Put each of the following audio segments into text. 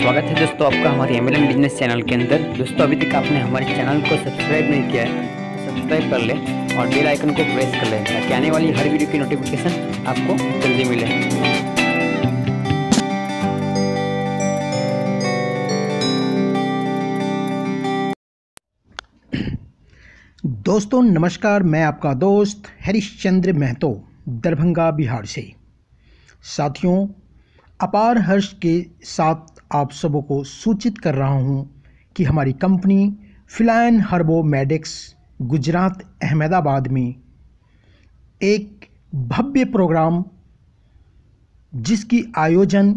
स्वागत है दोस्तों आपका हमारे एम बिजनेस चैनल के अंदर दोस्तों अभी तक आपने हमारे चैनल को सब्सक्राइब नहीं किया है तो सब्सक्राइब कर लें और बेल आइकन को प्रेस कर लें ताकि आने वाली हर वीडियो की नोटिफिकेशन आपको जल्दी मिले दोस्तों नमस्कार मैं आपका दोस्त हरिश्चंद्र महतो दरभंगा बिहार से साथियों अपार हर्ष के साथ आप सबों को सूचित कर रहा हूं कि हमारी कंपनी फिलायन हर्बो मेडिक्स गुजरात अहमदाबाद में एक भव्य प्रोग्राम जिसकी आयोजन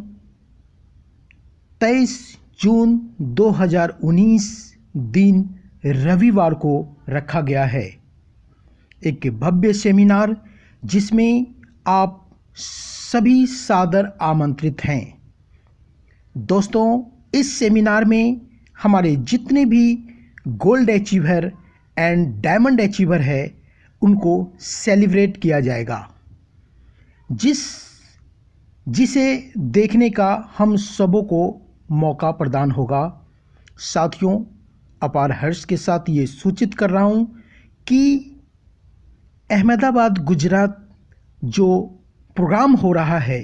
23 जून 2019 दिन रविवार को रखा गया है एक भव्य सेमिनार जिसमें आप सभी सादर आमंत्रित हैं दोस्तों इस सेमिनार में हमारे जितने भी gold achiever and diamond achiever है उनको सेलिब्रेट किया जाएगा जिस जिसे देखने का हम सबों को मौका प्रदान होगा साथियों अपार हर्ष के साथ ये सूचित कर रहा हूँ कि अहमदाबाद गुजरात जो प्रोग्राम हो रहा है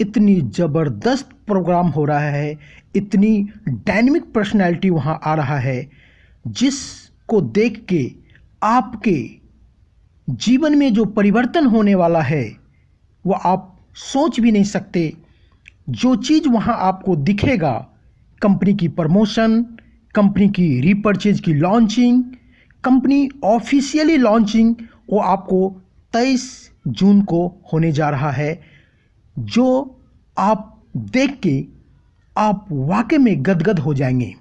इतनी ज़बरदस्त प्रोग्राम हो रहा है इतनी डायनेमिक पर्सनैलिटी वहाँ आ रहा है जिसको देख के आपके जीवन में जो परिवर्तन होने वाला है वो आप सोच भी नहीं सकते जो चीज़ वहाँ आपको दिखेगा कंपनी की प्रमोशन कंपनी की रीपर्चेज की लॉन्चिंग कंपनी ऑफिशियली लॉन्चिंग वो आपको तेईस जून को होने जा रहा है जो आप देख के आप वाकई में गदगद हो जाएंगे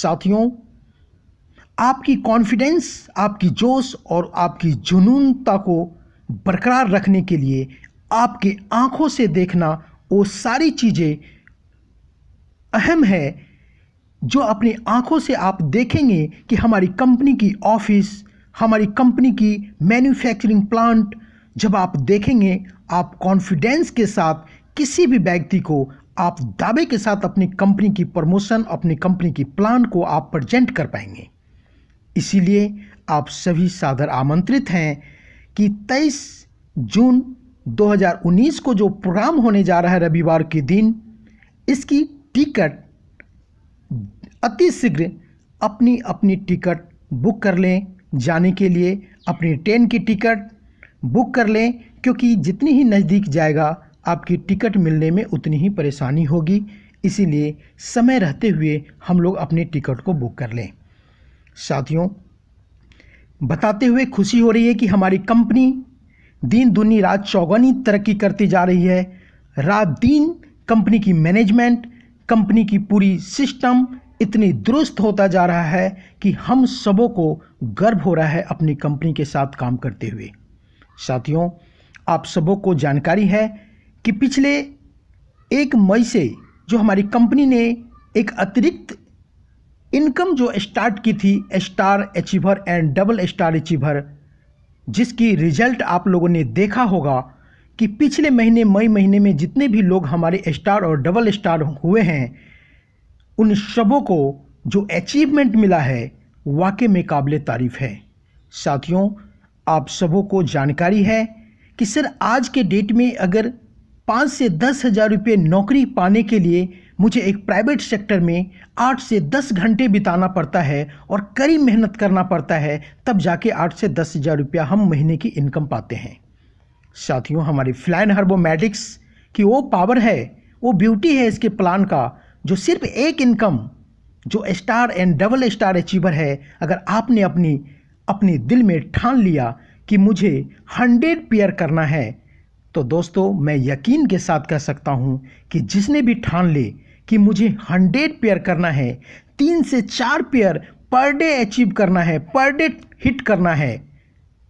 साथियों आपकी कॉन्फिडेंस आपकी जोश और आपकी जुनूनता को बरकरार रखने के लिए आपके आँखों से देखना वो सारी चीज़ें अहम है जो अपनी आँखों से आप देखेंगे कि हमारी कंपनी की ऑफिस हमारी कंपनी की मैन्युफैक्चरिंग प्लांट जब आप देखेंगे आप कॉन्फिडेंस के साथ किसी भी व्यक्ति को आप दावे के साथ अपनी कंपनी की प्रमोशन अपनी कंपनी की प्लान को आप प्रजेंट कर पाएंगे इसीलिए आप सभी सादर आमंत्रित हैं कि 23 जून 2019 को जो प्रोग्राम होने जा रहा है रविवार के दिन इसकी टिकट अति शीघ्र अपनी अपनी टिकट बुक कर लें जाने के लिए अपनी ट्रेन की टिकट बुक कर लें क्योंकि जितनी ही नज़दीक जाएगा आपकी टिकट मिलने में उतनी ही परेशानी होगी इसीलिए समय रहते हुए हम लोग अपनी टिकट को बुक कर लें साथियों बताते हुए खुशी हो रही है कि हमारी कंपनी दिन दुनी रात चौगनी तरक्की करती जा रही है रात दिन कंपनी की मैनेजमेंट कंपनी की पूरी सिस्टम इतनी दुरुस्त होता जा रहा है कि हम सबों को गर्व हो रहा है अपनी कंपनी के साथ काम करते हुए साथियों आप सबों को जानकारी है कि पिछले एक मई से जो हमारी कंपनी ने एक अतिरिक्त इनकम जो स्टार्ट की थी star achiever and double star achiever जिसकी रिजल्ट आप लोगों ने देखा होगा कि पिछले महीने मई महीने में जितने भी लोग हमारे स्टार और डबल स्टार हुए हैं उन सबों को जो अचीवमेंट मिला है वाकई में काबिल तारीफ़ है साथियों आप सबों को जानकारी है कि सर आज के डेट में अगर पाँच से दस हज़ार रुपये नौकरी पाने के लिए मुझे एक प्राइवेट सेक्टर में आठ से दस घंटे बिताना पड़ता है और कड़ी मेहनत करना पड़ता है तब जाके आठ से दस हज़ार रुपया हम महीने की इनकम पाते हैं साथियों हमारी फ्लैन हर्बोमेटिक्स की वो पावर है वो ब्यूटी है इसके प्लान का जो सिर्फ एक इनकम जो star and double star achiever है अगर आपने अपनी अपने दिल में ठान लिया कि मुझे हंड्रेड पेयर करना है तो दोस्तों मैं यकीन के साथ कह सकता हूँ कि जिसने भी ठान ले कि मुझे हंड्रेड पेयर करना है तीन से चार पेयर पर डे अचीव करना है पर डे हिट करना है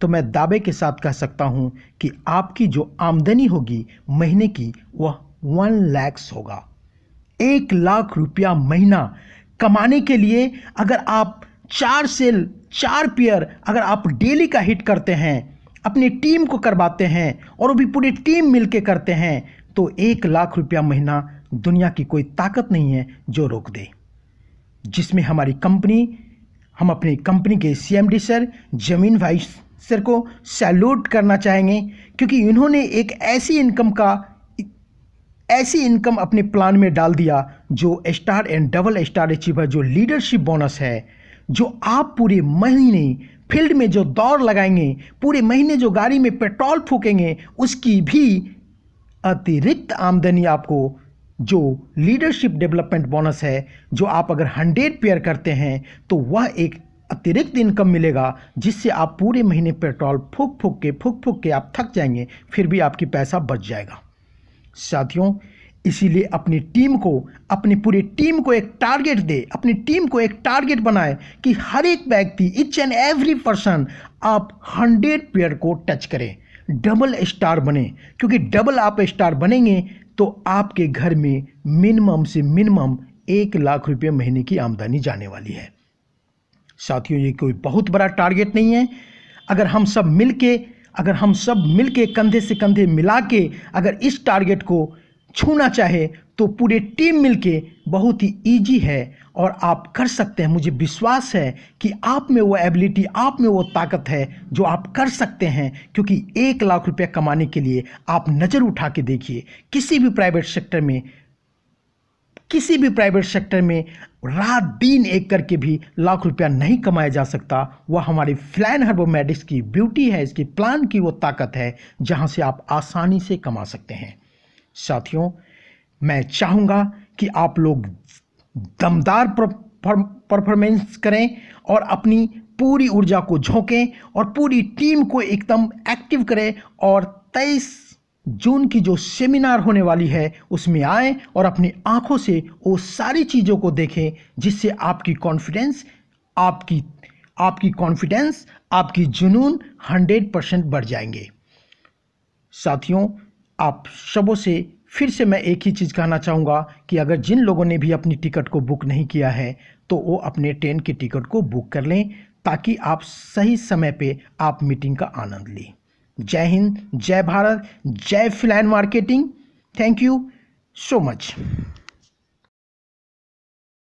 तो मैं दावे के साथ कह सकता हूँ कि आपकी जो आमदनी होगी महीने की वह वन लैक्स होगा एक लाख रुपया महीना कमाने के लिए अगर आप चार से चार प्लेयर अगर आप डेली का हिट करते हैं अपनी टीम को करवाते हैं और वो भी पूरी टीम मिल के करते हैं तो एक लाख रुपया महीना दुनिया की कोई ताकत नहीं है जो रोक दे जिसमें हमारी कंपनी हम अपनी कंपनी के सीएमडी सर जमीन भाई सर को सैल्यूट करना चाहेंगे क्योंकि इन्होंने एक ऐसी इनकम का ऐसी इनकम अपने प्लान में डाल दिया जो star and double star achiever जो लीडरशिप बोनस है जो आप पूरे महीने फील्ड में जो दौड़ लगाएंगे पूरे महीने जो गाड़ी में पेट्रोल फूकेंगे उसकी भी अतिरिक्त आमदनी आपको जो लीडरशिप डेवलपमेंट बोनस है जो आप अगर हंड्रेड पेयर करते हैं तो वह एक अतिरिक्त इनकम मिलेगा जिससे आप पूरे महीने पेट्रोल फूक फूक के फूक फूक के आप थक जाएंगे फिर भी आपकी पैसा बच जाएगा साथियों इसीलिए अपनी टीम को अपनी पूरी टीम को एक टारगेट दे अपनी टीम को एक टारगेट बनाए कि हर एक व्यक्ति इच एंड एवरी पर्सन आप हंड्रेड प्लेयर को टच करें डबल स्टार बने क्योंकि डबल आप स्टार बनेंगे तो आपके घर में मिनिमम से मिनिमम एक लाख रुपये महीने की आमदनी जाने वाली है साथियों ये कोई बहुत बड़ा टारगेट नहीं है अगर हम सब मिल के अगर हम सब मिलके कंधे से कंधे मिला के अगर इस टारगेट को छूना चाहे तो पूरे टीम मिलके बहुत ही ईजी है और आप कर सकते हैं मुझे विश्वास है कि आप में वो एबिलिटी आप में वो ताकत है जो आप कर सकते हैं क्योंकि एक लाख रुपया कमाने के लिए आप नज़र उठा के देखिए किसी भी प्राइवेट सेक्टर में किसी भी प्राइवेट सेक्टर में रात दिन एक करके भी लाख रुपया नहीं कमाया जा सकता वह हमारी फ्लैन हर्बोमेडिक्स की ब्यूटी है इसकी प्लान की वो ताकत है जहाँ से आप आसानी से कमा सकते हैं साथियों मैं चाहूँगा कि आप लोग दमदार परफॉर्मेंस करें और अपनी पूरी ऊर्जा को झोंकें और पूरी टीम को एकदम एक्टिव करें और तेईस जून की जो सेमिनार होने वाली है उसमें आए और अपनी आंखों से वो सारी चीज़ों को देखें जिससे आपकी कॉन्फिडेंस आपकी आपकी कॉन्फिडेंस आपकी जुनून हंड्रेड परसेंट बढ़ जाएंगे साथियों आप सबों से फिर से मैं एक ही चीज़ कहना चाहूँगा कि अगर जिन लोगों ने भी अपनी टिकट को बुक नहीं किया है तो वो अपने ट्रेन की टिकट को बुक कर लें ताकि आप सही समय पे आप मीटिंग का आनंद लें जय हिंद जय भारत जय फ्लाइन marketing thank you so much